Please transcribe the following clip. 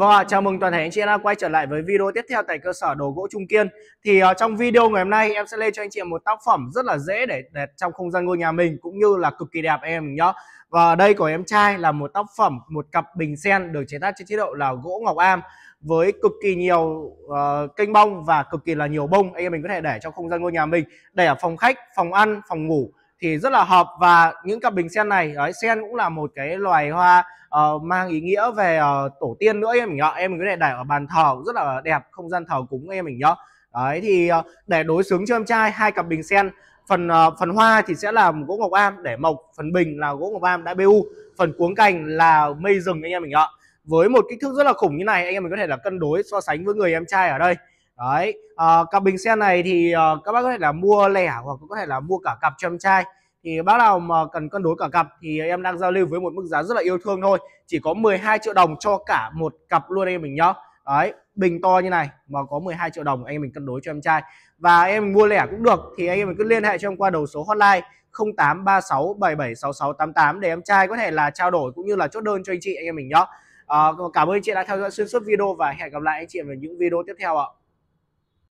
Vâng chào mừng toàn thể anh chị em đã quay trở lại với video tiếp theo tại cơ sở đồ gỗ Trung Kiên Thì uh, trong video ngày hôm nay em sẽ lên cho anh chị em một tác phẩm rất là dễ để đẹp trong không gian ngôi nhà mình cũng như là cực kỳ đẹp em nhá Và đây của em trai là một tác phẩm, một cặp bình sen được chế tác trên chế độ là gỗ ngọc am với cực kỳ nhiều uh, kênh bông và cực kỳ là nhiều bông anh em mình có thể để trong không gian ngôi nhà mình để ở phòng khách, phòng ăn, phòng ngủ thì rất là hợp và những cặp bình sen này đấy sen cũng là một cái loài hoa uh, mang ý nghĩa về uh, tổ tiên nữa em mình nhá em mình có thể để ở bàn thờ rất là đẹp không gian thờ cúng em mình nhá đấy thì uh, để đối xứng cho em trai hai cặp bình sen phần uh, phần hoa thì sẽ là gỗ ngọc am để mộc phần bình là gỗ ngọc am đã bu phần cuống cành là mây rừng anh em mình ạ với một kích thước rất là khủng như này anh em mình có thể là cân đối so sánh với người em trai ở đây đấy à, cặp bình xe này thì à, các bác có thể là mua lẻ hoặc có thể là mua cả cặp cho em trai thì bác nào mà cần cân đối cả cặp thì em đang giao lưu với một mức giá rất là yêu thương thôi chỉ có 12 triệu đồng cho cả một cặp luôn em mình nhá đấy bình to như này mà có 12 triệu đồng anh em mình cân đối cho em trai và em mua lẻ cũng được thì anh em mình cứ liên hệ cho em qua đầu số hotline 0836776688 để em trai có thể là trao đổi cũng như là chốt đơn cho anh chị anh em mình nhá à, cảm ơn anh chị đã theo dõi xuyên suốt video và hẹn gặp lại anh chị vào những video tiếp theo ạ